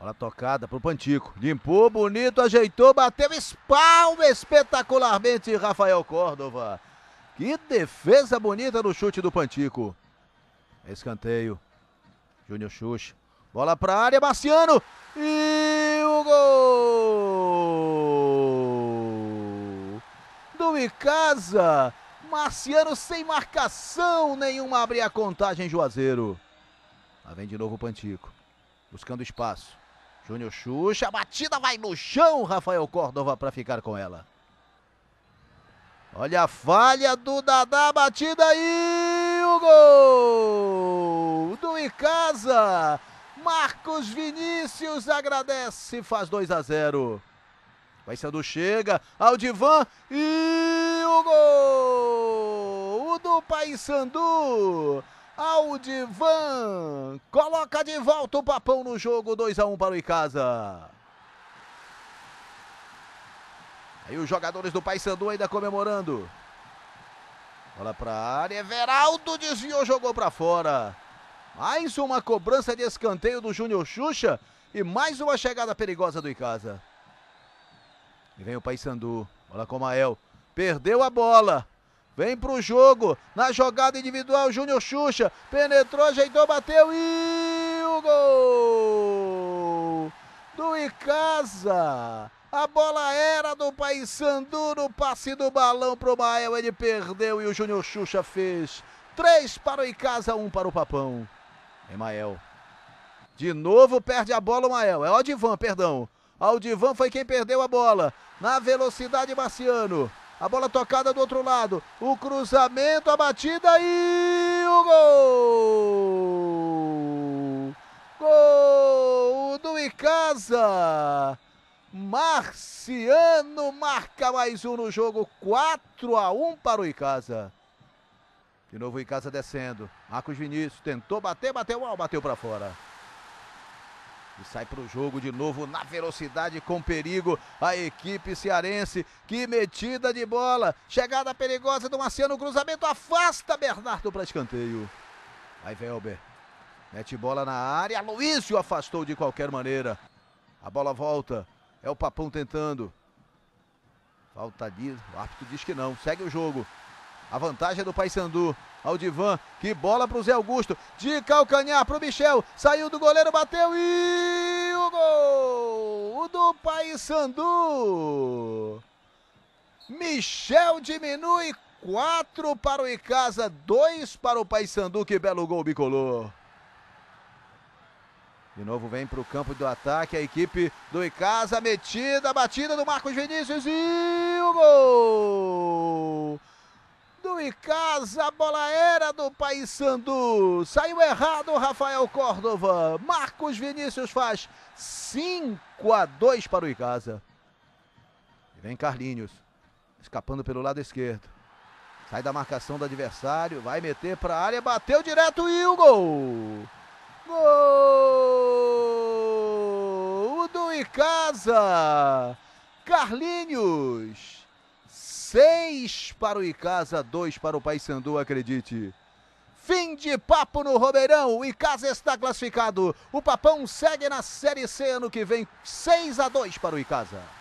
Bola tocada pro Pantico. Limpou, bonito, ajeitou, bateu, espalma espetacularmente Rafael Córdova. Que defesa bonita no chute do Pantico. Escanteio. Júnior Xuxa. Bola pra área, Marciano. E o gol! Do Icasa. Marciano sem marcação nenhuma abrir a contagem, Juazeiro. Lá vem de novo o Pantico. Buscando espaço. Júnior Xuxa, a batida vai no chão, Rafael Córdova para ficar com ela. Olha a falha do Dadá, batida e o gol do Icasa. Marcos Vinícius agradece, faz 2 a 0. Paysandu chega, Aldivan e o gol o do Paysandu. Aldivan coloca de volta o papão no jogo, 2 a 1 um para o Icasa. Aí os jogadores do Paysandu ainda comemorando. Bola para a área, Veraldo desviou, jogou para fora. Mais uma cobrança de escanteio do Júnior Xuxa e mais uma chegada perigosa do Icasa. E vem o Paysandu, bola com o Mael, perdeu a bola. Vem pro jogo. Na jogada individual, Júnior Xuxa. Penetrou, ajeitou, bateu e o gol do Icasa. A bola era do Paysandu no passe do balão pro Mael. Ele perdeu e o Júnior Xuxa fez. Três para o Icasa, um para o Papão. Mael De novo perde a bola o Mael. É o Divan, perdão. Divan foi quem perdeu a bola. Na velocidade, Marciano. A bola tocada do outro lado. O cruzamento, a batida e o gol! Gol do Icasa! Marciano marca mais um no jogo, 4 a 1 para o Icasa. De novo o Icasa descendo. Marcos Vinícius tentou bater, bateu mal, bateu para fora. E sai para o jogo de novo na velocidade com perigo. A equipe cearense, que metida de bola. Chegada perigosa do Marciano, cruzamento afasta Bernardo para escanteio. Vai Velber. Mete bola na área. luizio afastou de qualquer maneira. A bola volta. É o Papão tentando. Falta disso. O árbitro diz que não. Segue o jogo. A vantagem é do Paysandu. Divan. que bola para o Zé Augusto, de calcanhar para o Michel, saiu do goleiro, bateu e o gol! O do Paysandu! Michel diminui, 4 para o Icasa, 2 para o Paysandu, que belo gol bicolor! De novo vem para o campo do ataque a equipe do Icasa, metida, batida do Marcos Vinícius e o gol! do Icasa, a bola era do Paysandu. Saiu errado o Rafael Córdova. Marcos Vinícius faz 5 a 2 para o Icasa. vem Carlinhos, escapando pelo lado esquerdo. Sai da marcação do adversário, vai meter para a área, bateu direto e o gol! Gol do Icasa! Carlinhos! 6 para o Icasa, 2 para o Paysandu, acredite. Fim de papo no Romeirão. O Icasa está classificado. O Papão segue na Série C ano que vem. 6 a 2 para o Icasa.